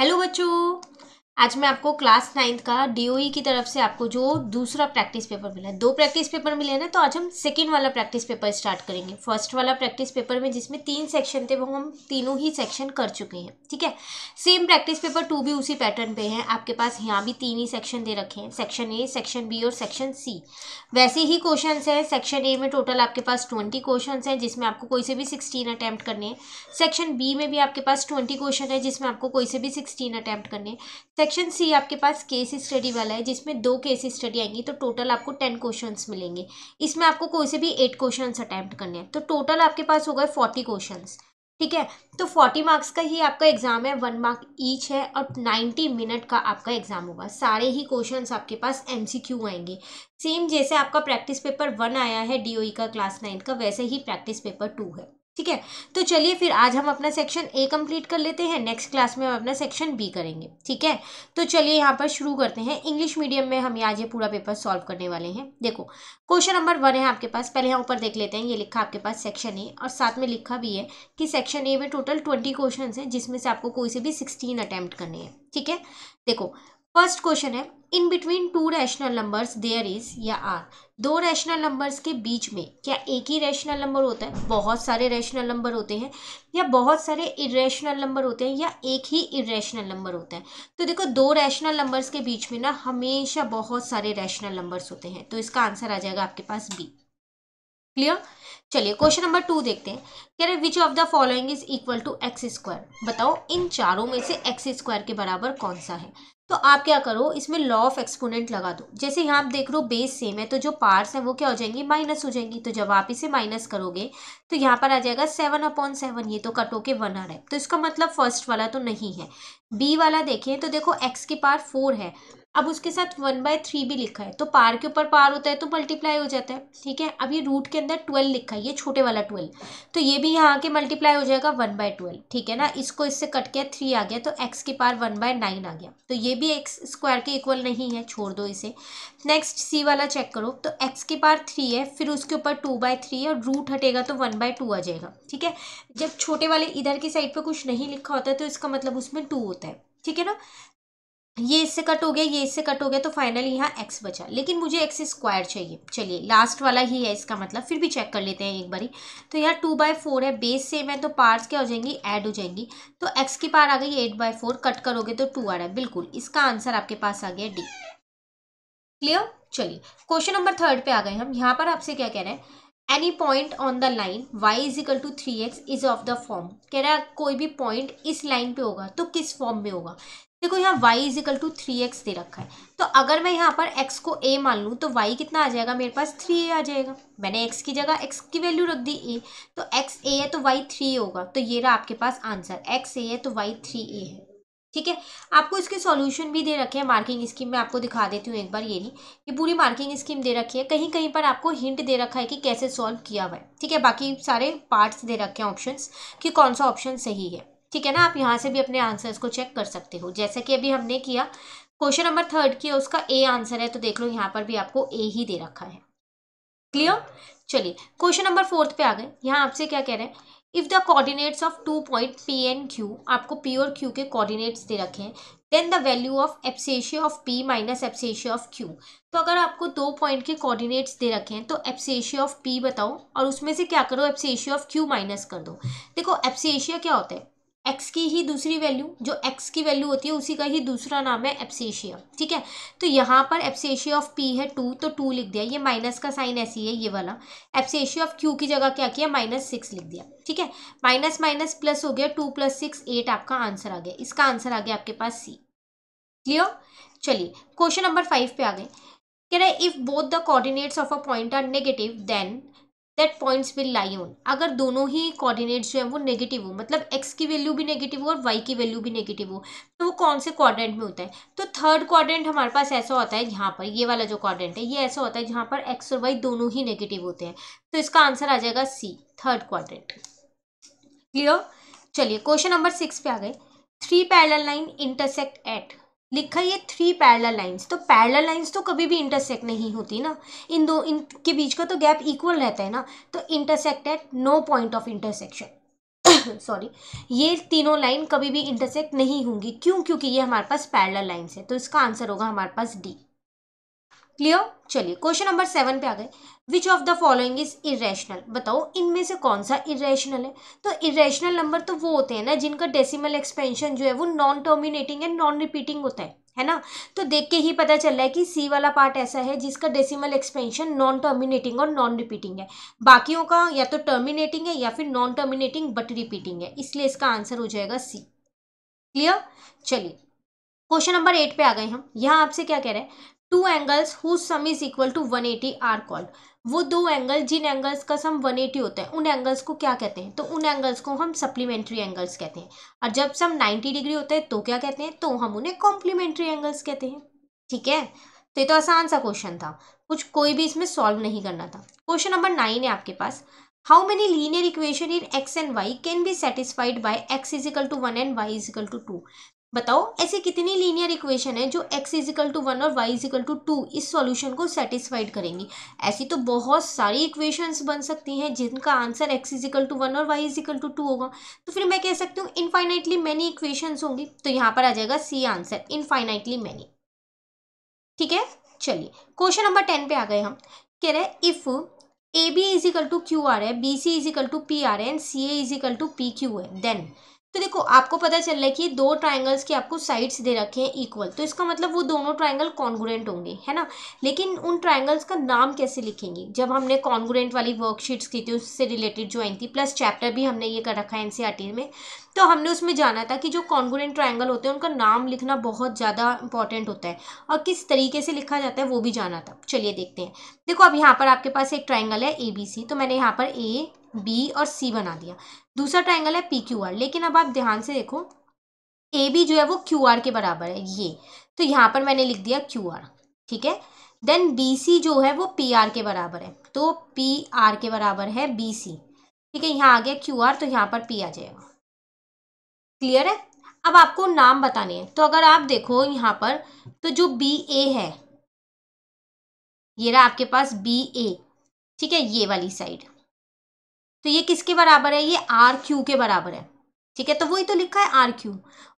hello बच्चों आज मैं आपको क्लास नाइन्थ का डी e की तरफ से आपको जो दूसरा प्रैक्टिस पेपर मिला है दो प्रैक्टिस पेपर मिले हैं ना तो आज हम सेकेंड वाला प्रैक्टिस पेपर स्टार्ट करेंगे फर्स्ट वाला प्रैक्टिस पेपर में जिसमें तीन सेक्शन थे वो हम तीनों ही सेक्शन कर चुके हैं ठीक है सेम प्रैक्टिस पेपर टू भी उसी पैटर्न पे है आपके पास यहाँ भी तीन ही सेक्शन दे रखे हैं सेक्शन ए सेक्शन बी और सेक्शन सी वैसे ही क्वेश्चन हैं सेक्शन ए में टोटल आपके पास ट्वेंटी क्वेश्चन हैं जिसमें आपको कोई से भी सिक्सटीन अटैम्प्ट करने हैं सेक्शन बी में भी आपके पास ट्वेंटी क्वेश्चन है जिसमें आपको कोई से भी सिक्सटीन अटैम्प्ट करने हैं सेक्शन सी आपके पास केस स्टडी वाला है जिसमें दो केस स्टडी आएंगी तो टोटल आपको टेन क्वेश्चंस मिलेंगे इसमें आपको कोई से भी एट क्वेश्चंस अटैम्प्ट करने हैं तो टोटल आपके पास हो गए फोर्टी क्वेश्चंस ठीक है तो फोर्टी मार्क्स का ही आपका एग्ज़ाम है वन मार्क ईच है और नाइन्टी मिनट का आपका एग्ज़ाम होगा सारे ही क्वेश्चन आपके पास एम सी क्यू आएंगे सेम जैसे आपका प्रैक्टिस पेपर वन आया है डी ओ ई का क्लास नाइन्थ का वैसे ही प्रैक्टिस पेपर टू है ठीक है तो चलिए फिर आज हम अपना सेक्शन ए कंप्लीट कर लेते हैं नेक्स्ट क्लास में हम अपना सेक्शन बी करेंगे ठीक है तो चलिए यहाँ पर शुरू करते हैं इंग्लिश मीडियम में हम आज ये पूरा पेपर सॉल्व करने वाले हैं देखो क्वेश्चन नंबर वन है आपके पास पहले यहाँ ऊपर देख लेते हैं ये लिखा आपके पास सेक्शन ए और साथ में लिखा भी है कि सेक्शन ए में टोटल ट्वेंटी क्वेश्चन हैं जिसमें से आपको कोई से भी सिक्सटीन अटैम्प्ट करने हैं ठीक है देखो फर्स्ट क्वेश्चन है in between two rational numbers there is या आर दो रैशनल नंबर्स के बीच में क्या एक ही रैशनल नंबर होता है बहुत सारे रैशनल नंबर होते हैं या बहुत सारे इरेशनल नंबर होते हैं या एक ही इरेशनल नंबर होता है तो देखो दो रैशनल नंबर्स के बीच में ना हमेशा बहुत सारे रैशनल नंबर्स होते हैं तो इसका आंसर आ जाएगा आपके पास बी क्लियर चलिए क्वेश्चन नंबर टू देखते हैं कह रहे which of the following is equal to x square बताओ इन चारों में से एक्स स्क्वायर के बराबर कौन सा है तो आप क्या करो इसमें लॉ ऑफ एक्सपोनेंट लगा दो जैसे यहाँ आप देख रहे हो बेस सेम है तो जो पार्ट्स हैं वो क्या हो जाएंगी माइनस हो जाएंगी तो जब आप इसे माइनस करोगे तो यहाँ पर आ जाएगा सेवन अपॉन सेवन ये तो कट होके वन आ रहा है तो इसका मतलब फर्स्ट वाला तो नहीं है बी वाला देखें तो देखो एक्स के पार फोर है अब उसके साथ वन बाय थ्री भी लिखा है तो पार के ऊपर पार होता है तो मल्टीप्लाई हो जाता है ठीक है अब ये रूट के अंदर ट्वेल्व लिखा है ये छोटे वाला ट्वेल्व तो ये भी यहाँ के मल्टीप्लाई हो जाएगा वन बाय ट्वेल्व ठीक है ना इसको इससे कट के थ्री आ गया तो एक्स के पार वन बाय नाइन आ गया तो ये भी एक्स स्क्वायर के इक्वल नहीं है छोड़ दो इसे नेक्स्ट सी वाला चेक करो तो एक्स के पार थ्री है फिर उसके ऊपर टू बाय थ्री और रूट हटेगा तो वन बाय टू आ जाएगा ठीक है जब छोटे वाले इधर की साइड पर कुछ नहीं लिखा होता है तो इसका मतलब उसमें टू होता है ठीक है ना ये इससे कट हो गया ये इससे कट हो गया तो फाइनली यहाँ एक्स बचा लेकिन मुझे एक्स स्क्वायर चाहिए चलिए लास्ट वाला ही है इसका मतलब फिर भी चेक कर लेते हैं एक बारी तो यहाँ टू बाय फोर है बेस सेम है तो पार्ट्स क्या हो जाएंगी ऐड हो जाएंगी तो एक्स की पार आ गई एट बाय फोर कट करोगे तो टू आ रहा है बिल्कुल इसका आंसर आपके पास आ गया डी क्लियर चलिए क्वेश्चन नंबर थर्ड पर आ गए हम यहाँ पर आपसे क्या कह रहे हैं any point on the line y is equal to three x is of the form कह रहा है कोई भी पॉइंट इस लाइन पे होगा तो किस फॉर्म में होगा देखो यहाँ y is equal to three x दे रखा है तो अगर मैं यहाँ पर x को a मान लूँ तो y कितना आ जाएगा मेरे पास थ्री ए आ जाएगा मैंने x की जगह x की वैल्यू रख दी a तो x a है तो y थ्री होगा तो ये रहा आपके पास आंसर x a है तो y थ्री ए है ठीक है आपको इसके सॉल्यूशन भी दे रखे हैं मार्किंग स्कीम मैं आपको दिखा देती हूँ एक बार ये नहीं ये पूरी मार्किंग स्कीम दे रखी है कहीं कहीं पर आपको हिंट दे रखा है कि कैसे सॉल्व किया हुआ है ठीक है बाकी सारे पार्ट्स दे रखे हैं ऑप्शंस कि कौन सा ऑप्शन सही है ठीक है ना आप यहाँ से भी अपने आंसर्स को चेक कर सकते हो जैसा कि अभी हमने किया क्वेश्चन नंबर थर्ड किया उसका ए आंसर है तो देख लो यहाँ पर भी आपको ए ही दे रखा है क्लियर चलिए क्वेश्चन नंबर फोर्थ पे आ गए यहाँ आपसे क्या कह रहे हैं if the coordinates of two point P and Q आपको पी और क्यू के कोऑर्डिनेट्स दे रखे हैं then the value of abscissa of P minus abscissa of Q तो अगर आपको दो पॉइंट के कोऑर्डिनेट्स दे रखे हैं तो एप्सेशिया ऑफ पी बताओ और उसमें से क्या करो एप्सेशिया ऑफ क्यू माइनस कर दो देखो एप्सेशिया क्या होता है एक्स की ही दूसरी वैल्यू जो एक्स की वैल्यू होती है उसी का ही दूसरा नाम है एप्सेशिया ठीक है तो यहाँ पर एप्सेशिया ऑफ पी है टू तो टू लिख दिया ये माइनस का साइन ऐसी है ये वाला एप्सेशिया ऑफ क्यू की जगह क्या किया माइनस सिक्स लिख दिया ठीक है माइनस माइनस प्लस हो गया टू प्लस सिक्स एट आपका आंसर आ गया इसका आंसर आ गया आपके पास सी क्लियर चलिए क्वेश्चन नंबर फाइव पे आ गए कह रहे if both the coordinates of a point are negative then that points will lie on अगर दोनों ही कॉर्डिनेट्स जो है वो नेगेटिव हो मतलब एक्स की वैल्यू भी नेगेटिव हो और वाई की वैल्यू भी नेगेटिव हो तो वो कौन से क्वाड्रेंट में होता है तो थर्ड क्वाड्रेंट हमारे पास ऐसा होता है यहाँ पर ये वाला जो क्वाड्रेंट है ये ऐसा होता है जहाँ पर एक्स और वाई दोनों ही नेगेटिव होते हैं तो इसका आंसर आ जाएगा सी थर्ड क्वाड्रेंट क्लियर चलिए क्वेश्चन नंबर सिक्स पे आ गए three parallel line intersect at लिखा ये थ्री पैरल लाइन्स तो पैरल लाइन्स तो कभी भी इंटरसेक्ट नहीं होती ना इन दो इन के बीच का तो गैप इक्वल रहता है ना तो intersect at no point of intersection sorry ये तीनों लाइन कभी भी इंटरसेक्ट नहीं होंगी क्यों क्योंकि ये हमारे पास पैरल लाइन्स है तो इसका आंसर होगा हमारे पास डी क्लियर चलिए क्वेश्चन नंबर सेवन पे आ गए which of the following is irrational बताओ इनमें से कौन सा इेशनल है तो इेशनल नंबर तो वो होते हैं ना जिनका डेसिमल एक्सपेंशन जो है वो non terminating and non repeating होता है है ना तो देख के ही पता चल रहा है कि सी वाला पार्ट ऐसा है जिसका डेसिमल एक्सपेंशन नॉन टर्मिनेटिंग और नॉन रिपीटिंग है बाकियों का या तो टर्मिनेटिंग है या फिर नॉन टर्मिनेटिंग बट रिपीटिंग है इसलिए इसका आंसर हो जाएगा सी क्लियर चलिए क्वेश्चन नंबर एट पे आ गए हम यहाँ आपसे क्या कह रहे हैं two angles whose sum is equal to 180 are called वो दो एंगल जिन एंगल्स का सम 180 होता है उन एंगल्स को क्या कहते हैं तो उन एंगल्स को हम सप्लीमेंट्री एंगल्स कहते हैं और जब सम 90 डिग्री होता है तो क्या कहते हैं तो हम उन्हें कॉम्प्लीमेंट्री एंगल्स कहते हैं ठीक है तो ये तो आसान सा क्वेश्चन था कुछ कोई भी इसमें सॉल्व नहीं करना था क्वेश्चन नंबर नाइन है आपके पास how many linear equation in x and y can be satisfied by x equal to one and y equal to two बताओ ऐसे कितनी लीनियर इक्वेशन है जो x इजिकल टू वन और y इजिकल टू टू इस solution को satisfied करेंगी ऐसी तो बहुत सारी इक्वेशंस बन सकती हैं जिनका answer x equal to one और y इजिकल टू टू होगा तो फिर मैं कह सकती हूँ इनफाइनाइटली मैनी इक्वेशंस होंगी तो यहाँ पर आ जाएगा सी आंसर इनफाइनाइटली मैनी ठीक है चलिए क्वेश्चन नंबर टेन पे आ गए हम कह रहे हैं if A B equal to Q R है B C equal to P R है and C A equal to P Q है देन तो देखो आपको पता चल रहा है कि दो ट्राइंगल्स की आपको साइड्स दे रखे हैं इक्वल तो इसका मतलब वो दोनों ट्राइंगल कॉन्ग्रेंट होंगे है ना लेकिन उन ट्राइंगल्स का नाम कैसे लिखेंगे जब हमने कॉन्ग्रेंट वाली वर्कशीट्स की थी उससे रिलेटेड ज्वाइन थी प्लस चैप्टर भी हमने ये कर रखा है एन e में तो हमने उसमें जाना था कि जो कॉन्ग्रेंट ट्राइंगल होते हैं उनका नाम लिखना बहुत ज़्यादा इंपॉर्टेंट होता है और किस तरीके से लिखा जाता है वो भी जाना था चलिए देखते हैं देखो अब यहाँ पर आपके पास एक ट्राइंगल है ए बी सी तो मैंने यहाँ पर ए बी और सी बना दिया दूसरा ट्राइंगल है पी क्यू आर लेकिन अब आप ध्यान से देखो ए बी जो है वो क्यू आर के बराबर है ये तो यहाँ पर मैंने लिख दिया क्यू आर ठीक है देन बी सी जो है वो पी आर के बराबर है तो पी आर के बराबर है बी सी ठीक है यहाँ आ गया क्यू आर तो यहाँ पर पी आ जाएगा क्लियर है अब आपको नाम बताने हैं तो अगर आप देखो यहाँ पर तो जो बी ए है ये रहा आपके पास बी ए ठीक है ये वाली साइड तो ये किसके बराबर है ये आर क्यू के बराबर है ठीक है तो वही तो लिखा है आर क्यू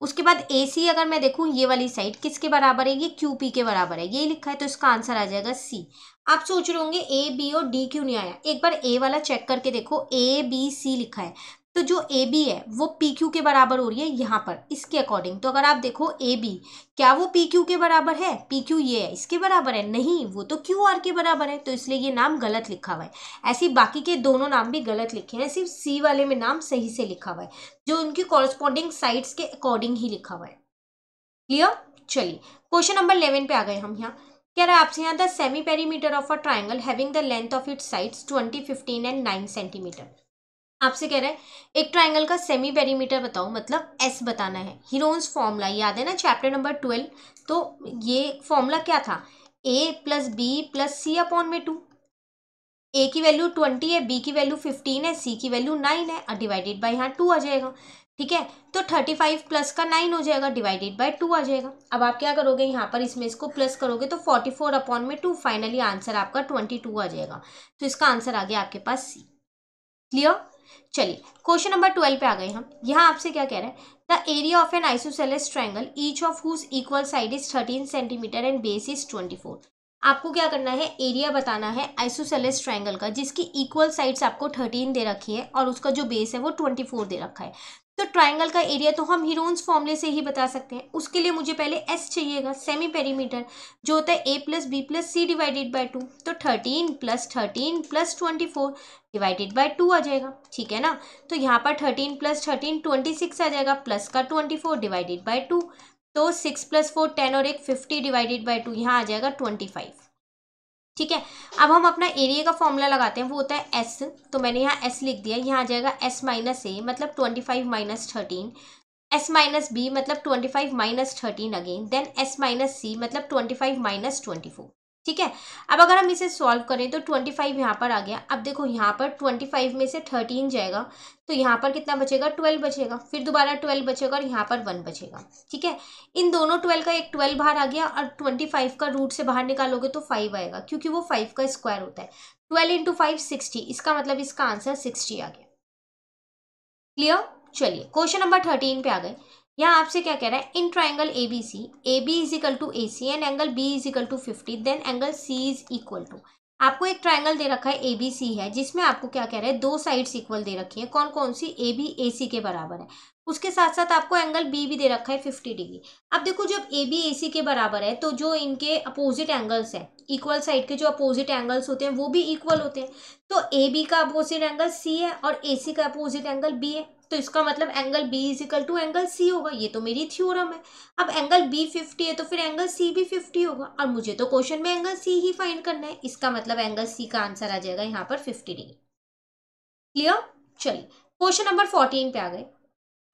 उसके बाद ए सी अगर मैं देखूँ ये वाली साइड किसके बराबर है ये क्यू पी के बराबर है ये लिखा है तो इसका आंसर आ जाएगा सी आप सोच रहे होंगे ए बी और डी क्यों नहीं आया एक बार ए वाला चेक करके देखो ए बी सी लिखा है तो जो ए बी है वो पी क्यू के बराबर हो रही है यहाँ पर इसके अकॉर्डिंग तो अगर आप देखो ए बी क्या वो पी क्यू के बराबर है पी क्यू ये है इसके बराबर है नहीं वो तो क्यू आर के बराबर है तो इसलिए ये नाम गलत लिखा हुआ है ऐसे बाकी के दोनों नाम भी गलत लिखे हैं सिर्फ सी वाले में नाम सही से लिखा हुआ है जो उनकी कॉरस्पॉन्डिंग साइड्स के अकॉर्डिंग ही लिखा हुआ है क्लियर चलिए क्वेश्चन नंबर इलेवन पे आ गए हम यहाँ कह रहा है आपसे यहाँ the semi perimeter of a triangle having the length of its sides twenty fifteen and nine centimeter आपसे कह रहा है एक ट्राइंगल का सेमी पेरीमीटर बताओ मतलब एस बताना है हीरोन्स फॉर्मूला याद है ना चैप्टर नंबर ट्वेल्व तो ये फॉर्मूला क्या था A plus B plus C upon में टू ए की वैल्यू ट्वेंटी है बी की वैल्यू फिफ्टीन है सी की वैल्यू नाइन है और डिवाइडेड बाई यहाँ टू आ जाएगा ठीक है तो थर्टी फाइव प्लस का नाइन हो जाएगा डिवाइडेड बाई टू आ जाएगा अब आप क्या करोगे यहाँ पर इसमें इसको प्लस करोगे तो फोर्टी फोर अपॉन में टू फाइनली आंसर आपका ट्वेंटी टू आ जाएगा तो इसका आंसर आ गया आपके पास सी क्लियर चलिए क्वेश्चन नंबर ट्वेल्व पे आ गए हम यहाँ आपसे क्या कह रहे हैं the area of an isosceles triangle each of whose equal side is thirteen centimeter and base is twenty four आपको क्या करना है एरिया बताना है आइसोसेलेस ट्रायंगल का जिसकी इक्वल साइड्स आपको थर्टीन दे रखी है और उसका जो बेस है वो ट्वेंटी फोर दे रखा है तो ट्राइंगल का एरिया तो हम हीरोन्स फॉर्मूले से ही बता सकते हैं उसके लिए मुझे पहले एस चाहिएगा सेमी पेरीमीटर जो होता है A plus B plus C divided by two तो thirteen plus thirteen plus twenty four divided by two आ जाएगा ठीक है ना तो यहाँ पर thirteen plus thirteen twenty six आ जाएगा प्लस का twenty four divided by two तो सिक्स प्लस फोर टेन और एक फिफ्टी डिवाइडेड बाई टू यहाँ आ जाएगा ट्वेंटी फाइव ठीक है अब हम अपना एरिया का फॉर्मूला लगाते हैं वो होता है एस तो मैंने यहाँ एस लिख दिया यहाँ आ जाएगा एस माइनस ए मतलब twenty five minus thirteen S minus B मतलब twenty five minus thirteen again then S minus C मतलब twenty five minus twenty four ठीक है अब अगर हम इसे सॉल्व करें तो ट्वेंटी फाइव यहाँ पर आ गया अब देखो यहाँ पर ट्वेंटी फाइव में से थर्टीन जाएगा तो यहाँ पर कितना बचेगा ट्वेल्व बचेगा फिर दोबारा ट्वेल्व बचेगा और यहाँ पर वन बचेगा ठीक है इन दोनों ट्वेल्व का एक ट्वेल्व बाहर आ गया और ट्वेंटी फाइव का रूट से बाहर निकालोगे तो फाइव आएगा क्योंकि वो फाइव का स्क्वायर होता है ट्वेल्व इंटू फाइव सिक्सटी इसका मतलब इसका आंसर सिक्सटी आ गया क्लियर चलिए क्वेश्चन नंबर थर्टीन पे आ गए यहाँ आपसे क्या कह रहा है in triangle A B C A B is equal to A C and angle B is equal to fifty then angle C is equal to आपको एक ट्राइंगल दे रखा है ए बी सी है जिसमें आपको क्या कह रहा है दो साइड्स इक्वल दे रखी है कौन कौन सी ए बी ए सी के बराबर है उसके साथ साथ आपको एंगल बी भी दे रखा है फिफ्टी डिग्री अब देखो जब ए बी ए सी के बराबर है तो जो इनके अपोजिट एंगल्स हैं इक्वल साइड के जो अपोजिट एंगल्स होते हैं वो भी इक्वल होते हैं तो ए बी का अपोजिट एंगल सी है और ए सी का अपोजिट एंगल बी है तो इसका मतलब angle B is equal to angle C होगा ये तो मेरी थ्योरम है अब एंगल बी फिफ्टी है तो फिर एंगल सी भी फिफ्टी होगा और मुझे तो क्वेश्चन में एंगल सी ही फाइंड करना है इसका मतलब एंगल सी का आंसर आ जाएगा यहाँ पर फिफ्टी डिग्री क्लियर चलिए क्वेश्चन नंबर फोर्टीन पे आ गए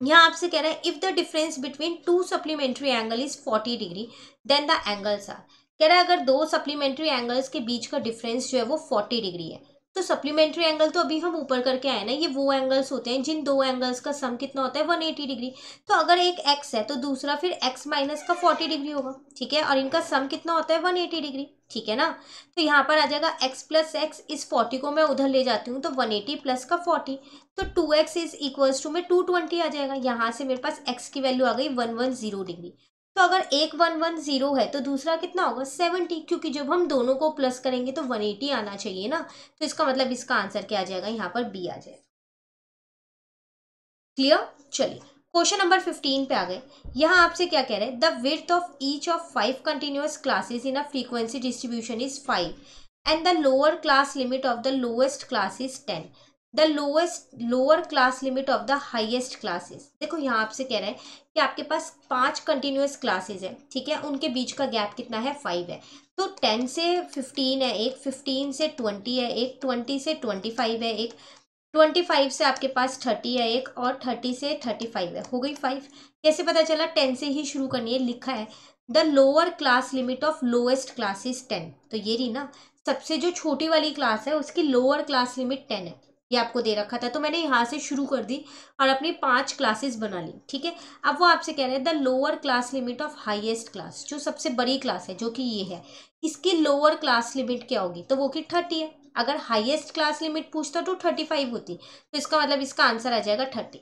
यहाँ आपसे कह रहे हैं if the difference between two supplementary angle is forty degree then the angles are कह रहा है अगर दो सप्लीमेंट्री एंगल्स के बीच का डिफरेंस जो है वो फोर्टी डिग्री है तो सप्लीमेंट्री एंगल तो अभी हम ऊपर करके आए ना ये वो एंगल्स होते हैं जिन दो एंगल्स का सम कितना होता है वन एटी डिग्री तो अगर एक एक्स है तो दूसरा फिर एक्स माइनस का फोर्टी डिग्री होगा ठीक है और इनका सम कितना होता है वन एटी डिग्री ठीक है ना तो यहाँ पर आ जाएगा एक्स प्लस एक्स इस फोर्टी को मैं उधर ले जाती हूँ तो वन एटी प्लस का फोर्टी तो two x is equals to में टू ट्वेंटी आ जाएगा यहाँ से मेरे पास एक्स की वैल्यू आ गई वन वन जीरो डिग्री तो अगर एक वन वन ज़ीरो है तो दूसरा कितना होगा सेवेंटी क्योंकि जब हम दोनों को प्लस करेंगे तो वन एटी आना चाहिए ना तो इसका मतलब इसका आंसर क्या आ जाएगा यहाँ पर बी आ जाएगा क्लियर चलिए क्वेश्चन नंबर फिफ्टीन पे आ गए यहाँ आपसे क्या कह रहे हैं the width of each of five continuous classes in a frequency distribution is five and the lower class limit of the lowest class is ten the lowest lower class limit of the highest classes देखो यहाँ आपसे कह रहे हैं कि आपके पास पांच continuous classes हैं ठीक है उनके बीच का गैप कितना है फाइव है तो टेन से फिफ्टीन है एक फिफ्टीन से ट्वेंटी है एक ट्वेंटी से ट्वेंटी फाइव है एक ट्वेंटी फाइव से आपके पास थर्टी है एक और थर्टी से थर्टी फाइव है हो गई फाइव कैसे पता चला टेन से ही शुरू करनी है लिखा है the lower class limit of lowest class is ten तो ये रही ना सबसे जो छोटी वाली क्लास है उसकी लोअर क्लास लिमिट टेन है ये आपको दे रखा था तो मैंने यहाँ से शुरू कर दी और अपनी पांच क्लासेस बना ली ठीक है अब वो आपसे कह रहे हैं the lower class limit of highest class जो सबसे बड़ी क्लास है जो कि ये है इसकी लोअर क्लास लिमिट क्या होगी तो वो कि थर्टी है अगर हाईएस्ट क्लास लिमिट पूछता तो थर्टी फाइव होती तो इसका मतलब इसका आंसर आ जाएगा थर्टी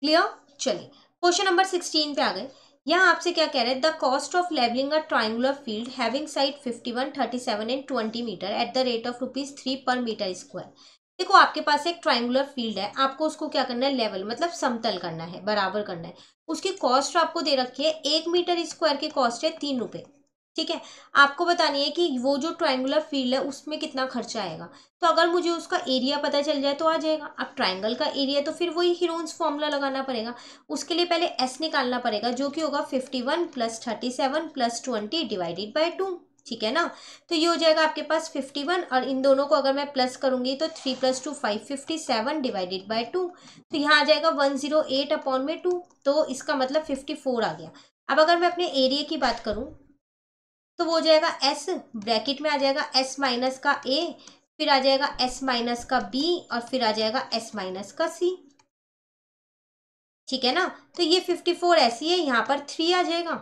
क्लियर चलिए क्वेश्चन नंबर सिक्सटीन पे आ गए यहाँ आपसे क्या कह रहे हैं the cost of levelling a triangular field having side fifty one thirty seven and twenty meter at the rate of rupees three per meter square देखो आपके पास एक ट्राइंगुलर फील्ड है आपको उसको क्या करना है लेवल मतलब समतल करना है बराबर करना है उसकी कॉस्ट आपको दे रखी है एक मीटर स्क्वायर की कॉस्ट है तीन रुपये ठीक है आपको बतानी है कि वो जो ट्राइंगुलर फील्ड है उसमें कितना खर्चा आएगा तो अगर मुझे उसका एरिया पता चल जाए तो आ जाएगा अब ट्राइंगल का एरिया तो फिर वही हीरोन्स फॉर्मूला लगाना पड़ेगा उसके लिए पहले एस निकालना पड़ेगा जो कि होगा fifty one plus thirty seven plus twenty divided by two ठीक है ना तो ये हो जाएगा आपके पास फिफ्टी वन और इन दोनों को अगर मैं प्लस करूंगी तो three plus two five fifty seven divided by two तो यहाँ आ जाएगा वन जीरो एट अपॉन में टू तो इसका मतलब फिफ्टी फोर आ गया अब अगर मैं अपने एरिया की बात करूँ तो वो हो जाएगा एस ब्रैकेट में आ जाएगा एस माइनस का ए फिर आ जाएगा एस माइनस का बी और फिर आ जाएगा एस माइनस का सी ठीक है ना तो ये फिफ्टी फोर ऐसी है यहाँ पर थ्री आ जाएगा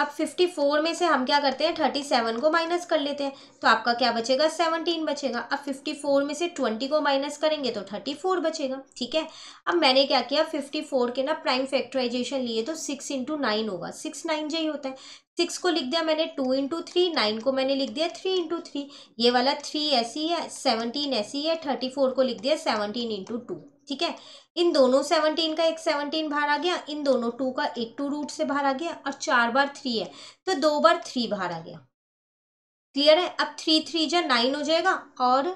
अब 54 में से हम क्या करते हैं 37 को माइनस कर लेते हैं तो आपका क्या बचेगा 17 बचेगा अब 54 में से 20 को माइनस करेंगे तो 34 बचेगा ठीक है अब मैंने क्या किया 54 के ना प्राइम फैक्टराइजेशन लिए तो 6 इंटू नाइन होगा सिक्स नाइन जो ही होता है सिक्स को लिख दिया मैंने टू इंटू थ्री नाइन को मैंने लिख दिया थ्री इंटू थ्री ये वाला थ्री ऐसी है सेवनटीन ऐसी है थर्टी फोर को लिख दिया सेवनटीन इंटू टू ठीक है इन दोनों सेवनटीन का एक सेवनटीन बाहर आ गया इन दोनों टू का एक टू रूट से बाहर आ गया और चार बार थ्री है तो दो बार थ्री बाहर आ गया क्लियर है अब थ्री थ्री जो नाइन हो जाएगा और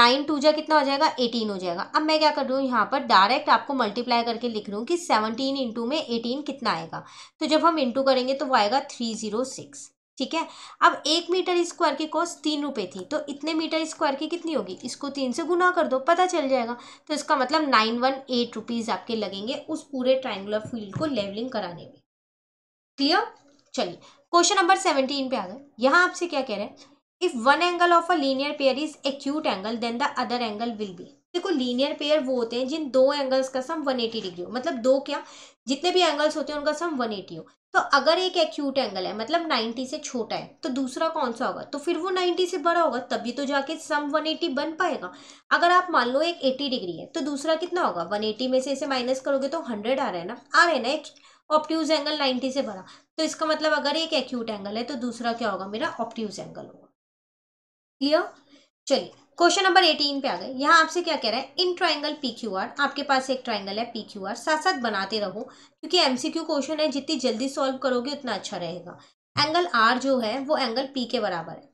नाइन टू जा कितना हो जाएगा एटीन हो जाएगा अब मैं क्या कर रहा हूँ यहाँ पर डायरेक्ट आपको मल्टीप्लाई करके लिख रहा हूँ कि सेवनटीन इंटू में एटीन कितना आएगा तो जब हम इंटू करेंगे तो वो आएगा थ्री जीरो सिक्स ठीक है अब एक मीटर स्क्वायर की कॉस्ट तीन रुपये थी तो इतने मीटर स्क्वायर की कितनी होगी इसको तीन से गुना कर दो पता चल जाएगा तो इसका मतलब नाइन वन एट रुपीज़ आपके लगेंगे उस पूरे ट्राइंगुलर फील्ड को लेवलिंग कराने में क्लियर चलिए क्वेश्चन नंबर सेवनटीन पे आ गए यहाँ आपसे क्या कह रहे हैं if one angle of a linear pair is acute angle then the other angle will be देखो लीनियर पेयर वो होते हैं जिन दो एंगल्स का सम 180 डिग्री हो मतलब दो क्या जितने भी एंगल्स होते हैं उनका सम 180 हो तो अगर एक एक्यूट एंगल है मतलब 90 से छोटा है तो दूसरा कौन सा होगा तो फिर वो 90 से बड़ा होगा तभी तो जाके सम 180 बन पाएगा अगर आप मान लो एक 80 डिग्री है तो दूसरा कितना होगा 180 में से इसे माइनस करोगे तो 100 आ रहा है ना आ रहे हैं ना एक ऑप्टिज एंगल 90 से बड़ा तो इसका मतलब अगर एक एक्यूट एंगल है तो दूसरा क्या होगा मेरा ऑप्टिज एंगल होगा क्लियर चलिए क्वेश्चन नंबर एटीन पे आ गए यहाँ आपसे क्या कह रहा है in triangle P Q R आपके पास एक ट्राइंगल है पी क्यू आर साथ साथ बनाते रहो क्योंकि एम सी क्यू क्वेश्चन है जितनी जल्दी सॉल्व करोगे उतना अच्छा रहेगा एंगल आर जो है वो एंगल पी के बराबर है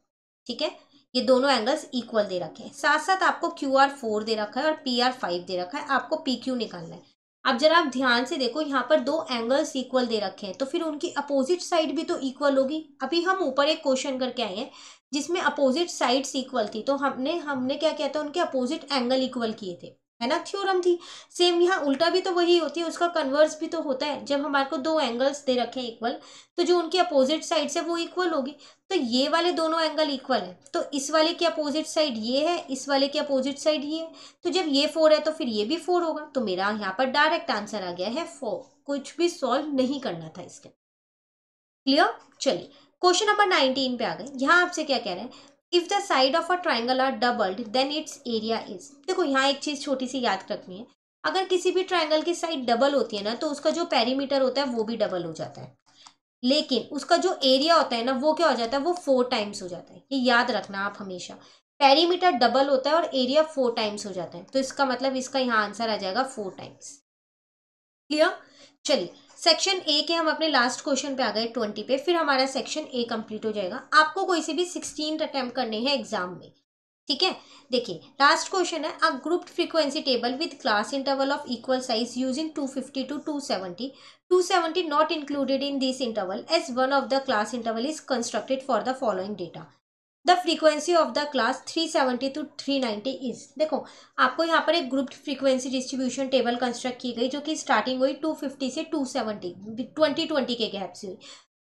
ठीक है ये दोनों एंगल्स इक्वल दे रखे हैं साथ साथ आपको क्यू आर फोर दे रखा है और पी आर फाइव दे रखा है आपको पी क्यू निकालना है अब जरा आप ध्यान से देखो यहाँ पर दो एंगल्स इक्वल दे रखे हैं तो फिर उनकी अपोजिट साइड भी तो इक्वल होगी अभी हम ऊपर एक क्वेश्चन करके आए हैं जिसमें अपोजिट साइड्स इक्वल थी तो हमने हमने क्या किया था उनके अपोजिट एंगल इक्वल किए थे है ना थ्योरम थी सेम यहाँ उल्टा भी तो वही होती है उसका कन्वर्स भी तो होता है जब हमारे को दो एंगल्स दे रखे हैं इक्वल तो जो उनकी अपोजिट साइड है वो इक्वल होगी तो ये वाले दोनों एंगल इक्वल है तो इस वाले की अपोजिट साइड ये है इस वाले की अपोजिट साइड ये है तो जब ये फोर है तो फिर ये भी फोर होगा तो मेरा यहाँ पर डायरेक्ट आंसर आ गया है फोर कुछ भी सॉल्व नहीं करना था इसके क्लियर चलिए क्वेश्चन नंबर नाइनटीन पे आ गए यहाँ आपसे क्या कह रहे हैं if the side of a triangle are doubled then its area is देखो यहाँ एक चीज़ छोटी सी याद रखनी है अगर किसी भी ट्राइंगल की साइड डबल होती है ना तो उसका जो पेरीमीटर होता है वो भी डबल हो जाता है लेकिन उसका जो एरिया होता है ना वो क्या हो जाता है वो फोर टाइम्स हो जाता है ये याद रखना आप हमेशा पेरीमीटर डबल होता है और एरिया फोर टाइम्स हो जाता है तो इसका मतलब इसका यहाँ आंसर आ जाएगा फोर टाइम्स क्लियर चलिए सेक्शन ए के हम अपने लास्ट क्वेश्चन पे आ गए ट्वेंटी पे फिर हमारा सेक्शन ए कंप्लीट हो जाएगा आपको कोई से भी सिक्सटीन अटैम्प्ट करने हैं एग्जाम में ठीक है देखिए लास्ट क्वेश्चन है a grouped frequency table with class interval of equal size using two fifty to two two seventy not included in this interval as one of the class interval is constructed for the following data the frequency of the class three seventy to three ninety is देखो आपको यहाँ पर एक grouped frequency distribution table construct की गई जो कि starting हुई टू फिफ्टी से टू सेवेंटी ट्वेंटी ट्वेंटी के गैप से हुई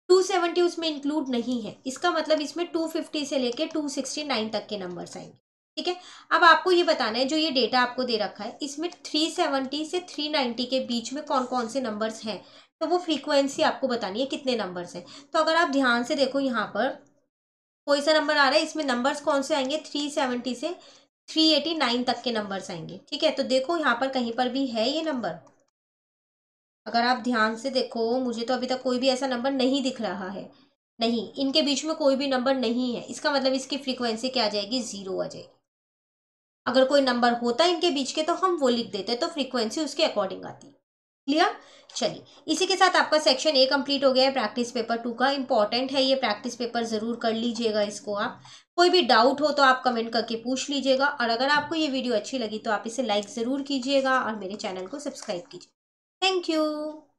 टू सेवेंटी उसमें इंक्लूड नहीं है इसका मतलब इसमें टू फिफ्टी से लेकर टू सिक्सटी नाइन तक के नंबर्स आएंगे ठीक है अब आपको ये बताना है जो ये डेटा आपको दे रखा है इसमें थ्री सेवेंटी से थ्री नाइन्टी के बीच में कौन कौन से नंबर्स हैं तो वो फ्रीक्वेंसी आपको बतानी है कितने नंबर्स हैं तो अगर आप ध्यान से देखो यहाँ पर कोई सा नंबर आ रहा है इसमें नंबर्स कौन से आएंगे थ्री सेवेंटी से थ्री एटी नाइन तक के नंबर्स आएंगे ठीक है तो देखो यहाँ पर कहीं पर भी है ये नंबर अगर आप ध्यान से देखो मुझे तो अभी तक कोई भी ऐसा नंबर नहीं दिख रहा है नहीं इनके बीच में कोई भी नंबर नहीं है इसका मतलब इसकी फ्रीक्वेंसी क्या आ जाएगी ज़ीरो आ जाएगी अगर कोई नंबर होता इनके बीच के तो हम वो लिख देते तो फ्रीक्वेंसी उसके अकॉर्डिंग आती क्लियर चलिए इसी के साथ आपका सेक्शन ए कंप्लीट हो गया है प्रैक्टिस पेपर टू का इंपॉर्टेंट है ये प्रैक्टिस पेपर ज़रूर कर लीजिएगा इसको आप कोई भी डाउट हो तो आप कमेंट करके पूछ लीजिएगा और अगर आपको ये वीडियो अच्छी लगी तो आप इसे लाइक ज़रूर कीजिएगा और मेरे चैनल को सब्सक्राइब कीजिए थैंक यू